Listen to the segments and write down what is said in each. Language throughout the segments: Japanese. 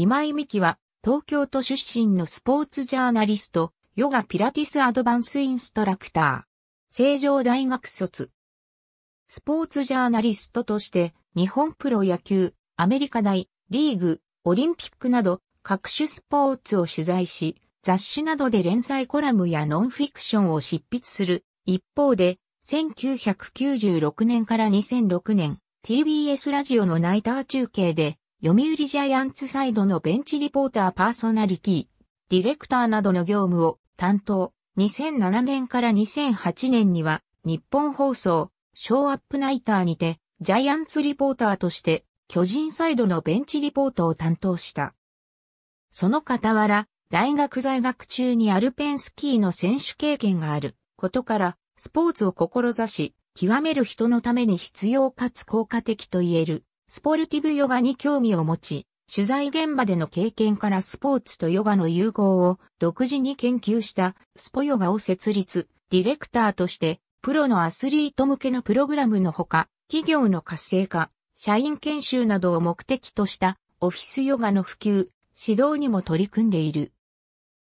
今井美希は、東京都出身のスポーツジャーナリスト、ヨガピラティスアドバンスインストラクター。成城大学卒。スポーツジャーナリストとして、日本プロ野球、アメリカ大、リーグ、オリンピックなど、各種スポーツを取材し、雑誌などで連載コラムやノンフィクションを執筆する。一方で、1996年から2006年、TBS ラジオのナイター中継で、読売ジャイアンツサイドのベンチリポーターパーソナリティ、ディレクターなどの業務を担当、2007年から2008年には、日本放送、ショーアップナイターにて、ジャイアンツリポーターとして、巨人サイドのベンチリポートを担当した。その傍ら、大学在学中にアルペンスキーの選手経験があることから、スポーツを志し、極める人のために必要かつ効果的と言えるスポルティブヨガに興味を持ち、取材現場での経験からスポーツとヨガの融合を独自に研究したスポヨガを設立、ディレクターとしてプロのアスリート向けのプログラムのほか、企業の活性化、社員研修などを目的としたオフィスヨガの普及、指導にも取り組んでいる。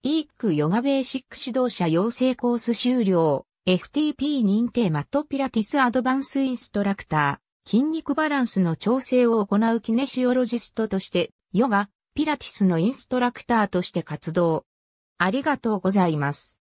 イークヨガベーシック指導者養成コース終了、FTP 認定マットピラティスアドバンスインストラクター。筋肉バランスの調整を行うキネシオロジストとして、ヨガ、ピラティスのインストラクターとして活動。ありがとうございます。